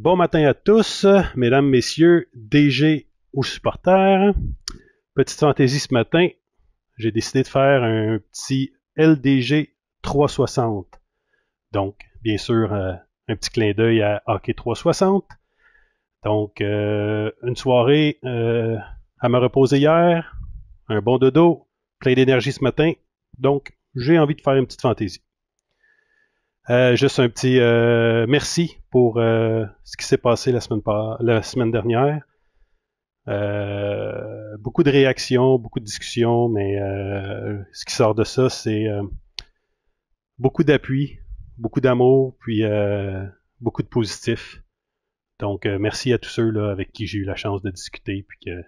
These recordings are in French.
Bon matin à tous, mesdames, messieurs, DG ou supporters. Petite fantaisie ce matin, j'ai décidé de faire un petit LDG 360. Donc, bien sûr, euh, un petit clin d'œil à Hockey 360. Donc, euh, une soirée euh, à me reposer hier, un bon dodo, plein d'énergie ce matin. Donc, j'ai envie de faire une petite fantaisie. Euh, juste un petit euh, merci pour euh, ce qui s'est passé la semaine, la semaine dernière. beaucoup de réactions, beaucoup de discussions, mais ce qui sort de ça, c'est beaucoup d'appui, beaucoup d'amour, puis beaucoup de positif. Donc, merci à tous ceux là, avec qui j'ai eu la chance de discuter, puis que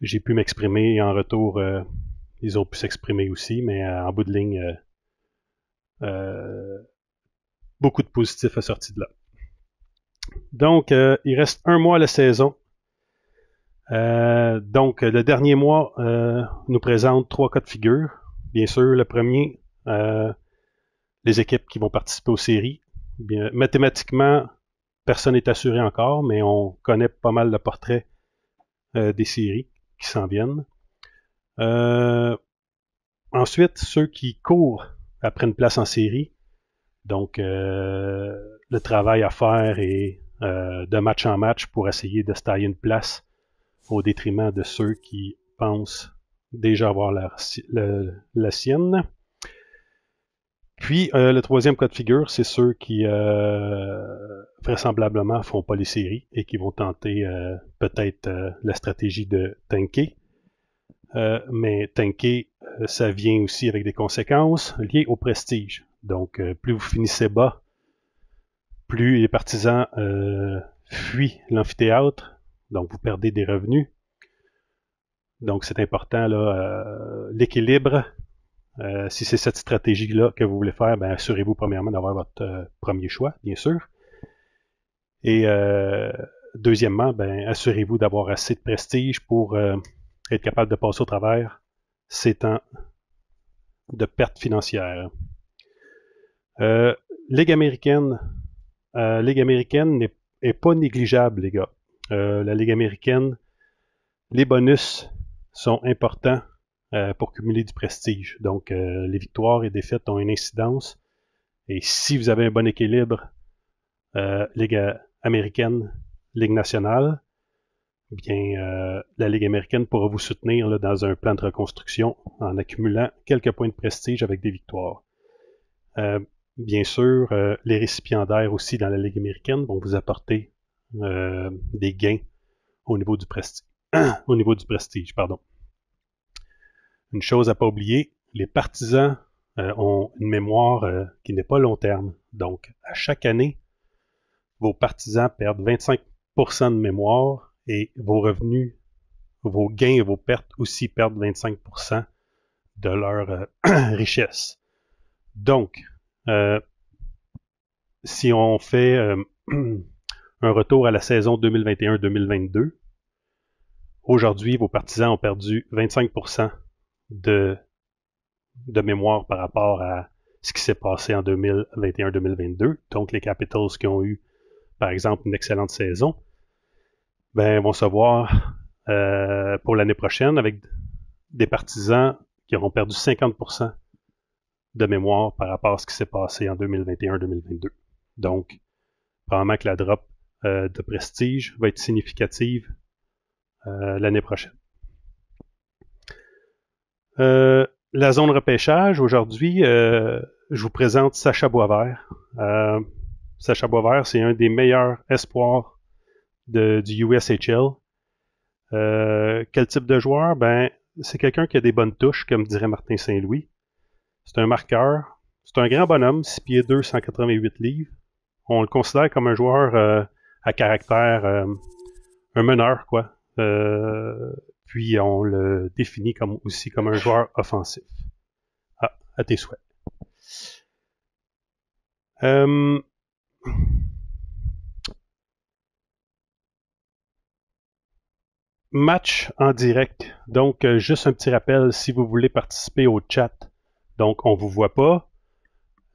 j'ai pu m'exprimer. en retour, ils ont pu s'exprimer aussi, mais en bout de ligne, euh, beaucoup de positifs à sortir de là. Donc, euh, il reste un mois à la saison. Euh, donc, le dernier mois nous présente trois cas de figure. Bien sûr, le premier, les équipes qui vont participer aux séries. Bien, mathématiquement, personne n'est assuré encore, mais on connaît pas mal le portrait des séries qui s'en viennent. ensuite, ceux qui courent prennent place en série. Donc, euh, le travail à faire est euh, de match en match pour essayer de se une place au détriment de ceux qui pensent déjà avoir la, la, sienne. Puis, euh, le troisième cas de figure, c'est ceux qui vraisemblablement font pas les séries et qui vont tenter peut-être la stratégie de tanker. Euh, mais tanker, euh, ça vient aussi avec des conséquences liées au prestige. Donc, euh, plus vous finissez bas, plus les partisans fuient l'amphithéâtre, donc vous perdez des revenus. Donc, c'est important, là, l'équilibre. si c'est cette stratégie-là que vous voulez faire, ben, assurez-vous premièrement d'avoir votre premier choix, bien sûr. Et deuxièmement, ben, assurez-vous d'avoir assez de prestige pour être capable de passer au travers c'est temps de perte financière. Euh, Ligue américaine. Euh, Ligue américaine n'est, pas négligeable, les gars. Euh, la Ligue américaine, les bonus sont importants pour cumuler du prestige. Donc, les victoires et défaites ont une incidence. Et si vous avez un bon équilibre, Ligue américaine, Ligue nationale, bien, euh, la Ligue américaine pourra vous soutenir là, dans un plan de reconstruction en accumulant quelques points de prestige avec des victoires. Euh, bien sûr, euh, les récipiendaires aussi dans la Ligue américaine vont vous apporter des gains au niveau du prestige. au niveau du prestige, pardon. Une chose à pas oublier, les partisans ont une mémoire qui n'est pas long terme. Donc, à chaque année, vos partisans perdent 25% de mémoire et vos revenus, vos gains et vos pertes aussi perdent 25% de leur euh, richesse. Donc, euh, si on fait euh, un retour à la saison 2021-2022, aujourd'hui, vos partisans ont perdu 25% de, de mémoire par rapport à ce qui s'est passé en 2021-2022. Donc, les Capitals qui ont eu, par exemple, une excellente saison, ben, vont se voir euh, pour l'année prochaine avec des partisans qui auront perdu 50% de mémoire par rapport à ce qui s'est passé en 2021-2022. Donc, probablement que la drop euh, de prestige va être significative euh, l'année prochaine. la zone de repêchage, aujourd'hui, je vous présente Sacha Boisvert. Sacha Boisvert, c'est un des meilleurs espoirs de, du USHL. Euh, quel type de joueur? Ben, c'est quelqu'un qui a des bonnes touches, comme dirait Martin Saint-Louis. C'est un marqueur. C'est un grand bonhomme, 6 pieds 2, 188 livres. On le considère comme un joueur euh, à caractère, euh, un meneur, quoi. puis on le définit comme, aussi comme un joueur offensif. Ah, à tes souhaits. Euh, match en direct. Donc, euh, juste un petit rappel, si vous voulez participer au chat, donc on vous voit pas,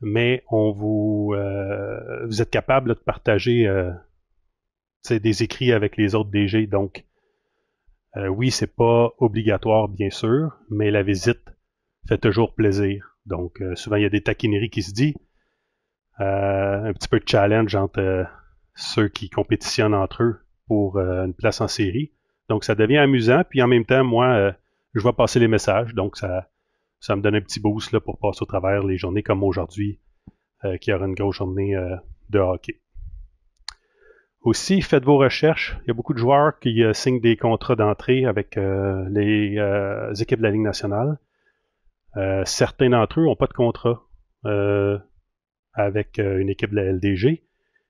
mais on vous, euh, vous êtes capable de partager euh, des écrits avec les autres DG. Donc, euh, oui, c'est pas obligatoire, bien sûr, mais la visite fait toujours plaisir. Donc, souvent, il y a des taquineries qui se disent. un petit peu de challenge entre ceux qui compétitionnent entre eux pour une place en série. Donc, ça devient amusant. Puis en même temps, moi, euh, je vois passer les messages. Donc, ça, ça me donne un petit boost là, pour passer au travers les journées comme aujourd'hui, euh, qui aura une grosse journée euh, de hockey. Aussi, faites vos recherches. Il y a beaucoup de joueurs qui signent des contrats d'entrée avec les équipes de la Ligue nationale. certains d'entre eux n'ont pas de contrat avec une équipe de la LDG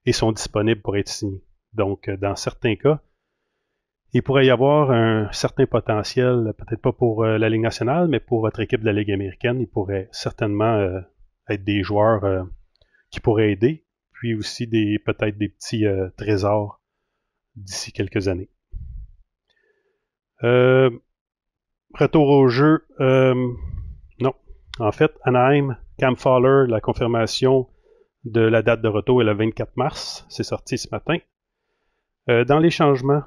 et sont disponibles pour être signés. Donc, dans certains cas, il pourrait y avoir un certain potentiel, peut-être pas pour euh, la Ligue nationale, mais pour votre équipe de la Ligue américaine, il pourrait certainement euh, être des joueurs euh, qui pourraient aider, puis aussi des peut-être des petits trésors d'ici quelques années. retour au jeu. non. En fait, Anaheim, Cam Fowler, la confirmation de la date de retour est le 24 mars. C'est sorti ce matin. dans les changements,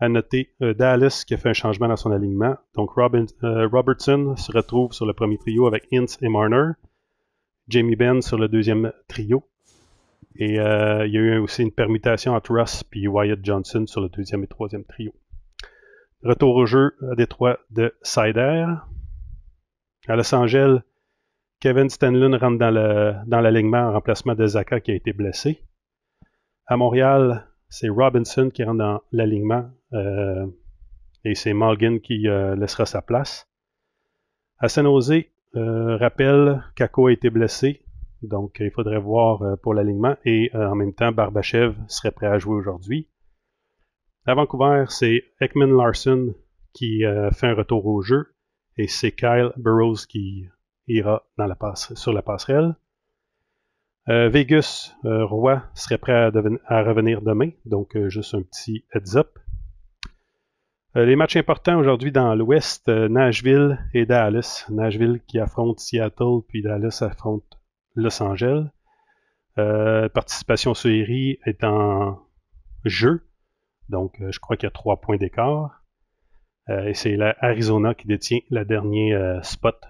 à noter euh, Dallas qui a fait un changement dans son alignement. Donc Robin, euh, Robertson se retrouve sur le premier trio avec Ince et Marner. Jamie Benn sur le deuxième trio. Et euh, il y a eu aussi une permutation entre Russ et Wyatt Johnson sur le deuxième et troisième trio. Retour au jeu à Détroit de Sider. À Los Angeles, Kevin Stenlund rentre dans, le, dans l'alignement en remplacement de Zaka qui a été blessé. À Montréal, c'est Robinson qui rentre dans l'alignement euh, et c'est Malgin qui euh, laissera sa place. À saint Jose, euh, rappel, Kako a été blessé, donc il faudrait voir pour l'alignement. Et en même temps, Barbachev serait prêt à jouer aujourd'hui. À Vancouver, c'est Ekman Larson qui fait un retour au jeu et c'est Kyle Burrows qui ira dans la passe, sur la passerelle. Vegas, Roy serait prêt à, à, revenir demain, donc juste un petit heads up. Euh, les matchs importants aujourd'hui dans l'Ouest, euh, Nashville et Dallas. Nashville qui affronte Seattle, puis Dallas affronte Los Angeles. Euh, participation série est en jeu. Donc, euh, je crois qu'il y a trois points d'écart. et c'est l'Arizona qui détient le dernier spot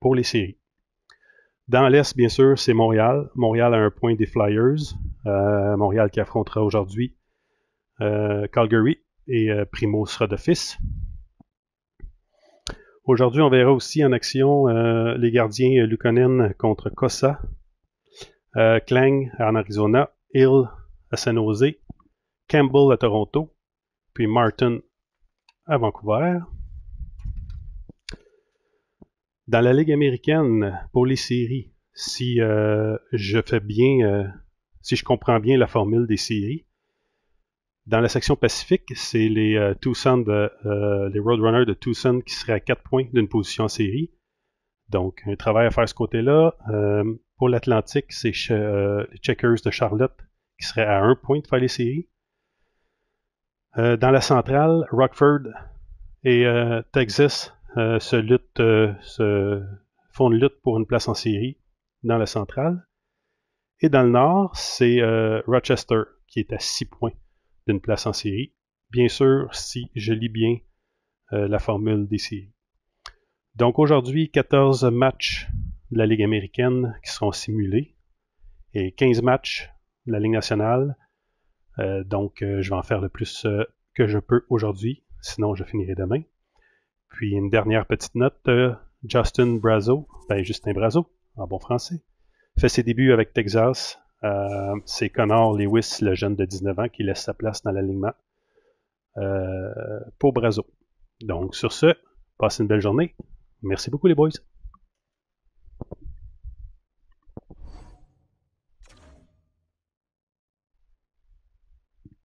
pour les séries. Dans l'Est, bien sûr, c'est Montréal. Montréal a un point des Flyers. Montréal qui affrontera aujourd'hui Calgary et euh, Primo sera d'office. Aujourd'hui, on verra aussi en action euh, les gardiens euh, Lukonen contre Cossa, Klang en Arizona, Hill à San Jose, Campbell à Toronto, puis Martin à Vancouver. Dans la Ligue américaine, pour les séries, si je fais bien, si je comprends bien la formule des séries, dans la section Pacifique, c'est les euh, Tucson de, euh, les Roadrunners de Tucson qui seraient à 4 points d'une position en série. Donc, un travail à faire ce côté-là. Euh, pour l'Atlantique, c'est les Checkers de Charlotte qui seraient à 1 point de faire les séries. dans la centrale, Rockford et Texas se, luttent, font une lutte pour une place en série dans la centrale. Et dans le nord, c'est Rochester qui est à 6 points d'une place en série. Bien sûr, si je lis bien euh, la formule des séries. Donc aujourd'hui, 14 matchs de la Ligue américaine qui seront simulés et 15 matchs de la Ligue nationale. Euh, donc euh, je vais en faire le plus que je peux aujourd'hui, sinon je finirai demain. Puis une dernière petite note, Justin Brazo, ben Justin Brazo en bon français, fait ses débuts avec Texas euh, c'est Connor Lewis, le jeune de 19 ans, qui laisse sa place dans l'alignement euh, pour Brazo. Donc, sur ce, passez une belle journée. Merci beaucoup, les boys.